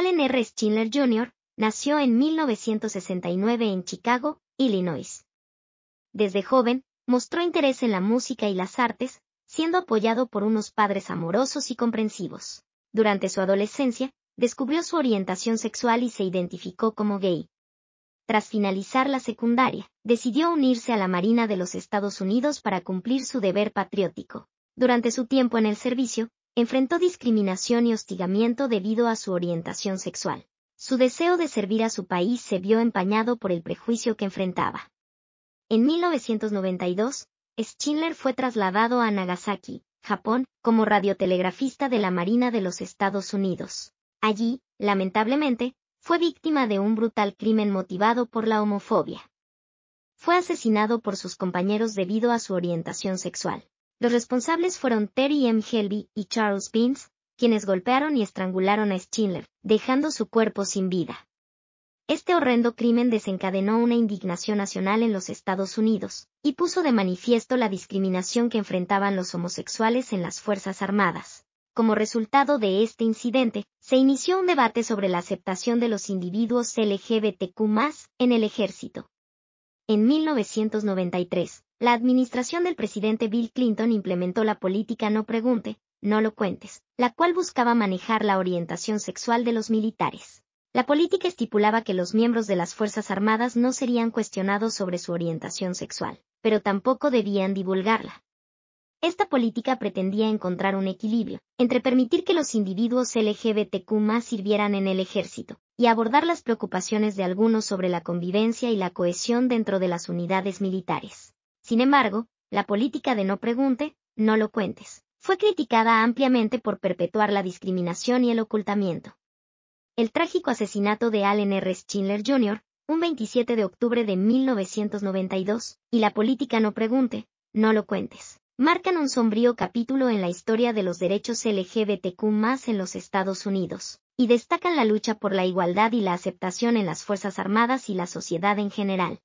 Allen R. Schindler Jr. nació en 1969 en Chicago, Illinois. Desde joven, mostró interés en la música y las artes, siendo apoyado por unos padres amorosos y comprensivos. Durante su adolescencia, descubrió su orientación sexual y se identificó como gay. Tras finalizar la secundaria, decidió unirse a la Marina de los Estados Unidos para cumplir su deber patriótico. Durante su tiempo en el servicio, enfrentó discriminación y hostigamiento debido a su orientación sexual. Su deseo de servir a su país se vio empañado por el prejuicio que enfrentaba. En 1992, Schindler fue trasladado a Nagasaki, Japón, como radiotelegrafista de la Marina de los Estados Unidos. Allí, lamentablemente, fue víctima de un brutal crimen motivado por la homofobia. Fue asesinado por sus compañeros debido a su orientación sexual. Los responsables fueron Terry M. Helby y Charles bins quienes golpearon y estrangularon a Schindler, dejando su cuerpo sin vida. Este horrendo crimen desencadenó una indignación nacional en los Estados Unidos, y puso de manifiesto la discriminación que enfrentaban los homosexuales en las Fuerzas Armadas. Como resultado de este incidente, se inició un debate sobre la aceptación de los individuos LGBTQ en el ejército. En 1993, la administración del presidente Bill Clinton implementó la política no pregunte, no lo cuentes, la cual buscaba manejar la orientación sexual de los militares. La política estipulaba que los miembros de las Fuerzas Armadas no serían cuestionados sobre su orientación sexual, pero tampoco debían divulgarla. Esta política pretendía encontrar un equilibrio entre permitir que los individuos LGBTQ más sirvieran en el ejército, y abordar las preocupaciones de algunos sobre la convivencia y la cohesión dentro de las unidades militares. Sin embargo, la política de no pregunte, no lo cuentes, fue criticada ampliamente por perpetuar la discriminación y el ocultamiento. El trágico asesinato de Allen R. Schindler Jr., un 27 de octubre de 1992, y la política no pregunte, no lo cuentes, marcan un sombrío capítulo en la historia de los derechos LGBTQ más en los Estados Unidos y destacan la lucha por la igualdad y la aceptación en las Fuerzas Armadas y la sociedad en general.